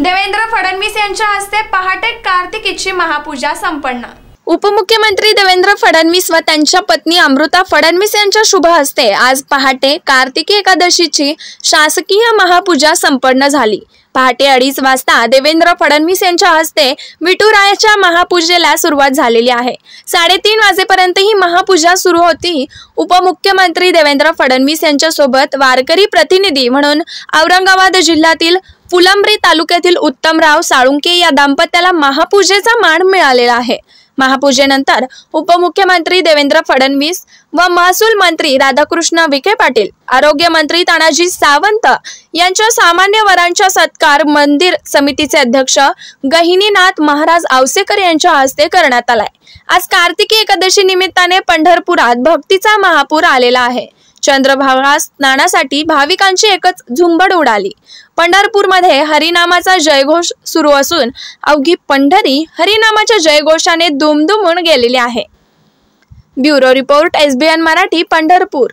देवेंद्र फडणवीस यांच्या हस्ते पहाटे कार्तिकीची महापूजा संपन्न उपमुख्यमंत्री देवेंद्र फडणवीस व त्यांच्या पत्नी अमृता फडणवीस यांच्या शुभ हस्ते आज पहाटे कार्तिकी एकादशीची शासकीय महापूजा संपन्न झाली पहाटे अडीच वाजता देवेंद्र फडणवीस यांच्या हस्ते विठुरायाच्या महापूजेला सुरुवात झालेली आहे साडेतीन वाजेपर्यंत ही महापूजा सुरू होती उपमुख्यमंत्री देवेंद्र फडणवीस यांच्यासोबत वारकरी प्रतिनिधी म्हणून औरंगाबाद जिल्ह्यातील फुलंब्री तालुक्यातील उत्तमराव साळुंके या दाम्पत्याला महापूजेचा मान मिळालेला आहे महापूजेनंतर उपमुख्यमंत्री देवेंद्र फडणवीस व महसूल मंत्री राधाकृष्ण विखे पाटील आरोग्य मंत्री तानाजी सावंत यांच्या सामान्य वरांच्या सत्कार मंदिर समितीचे अध्यक्ष गहिनीनाथ महाराज आवसेकर यांच्या हस्ते करण्यात आलाय आज कार्तिकी एकादशी निमित्ताने पंढरपुरात भक्तीचा महापूर आलेला आहे चंद्रभागा स्नानासाठी भाविकांची एकच झुंबड उडाली पंढरपूरमध्ये हरिनामाचा जयघोष सुरू असून अवघी पंढरी हरिनामाच्या जयघोषाने दुमदुमून गेलेली आहे bureau report N Marathi Pandharpur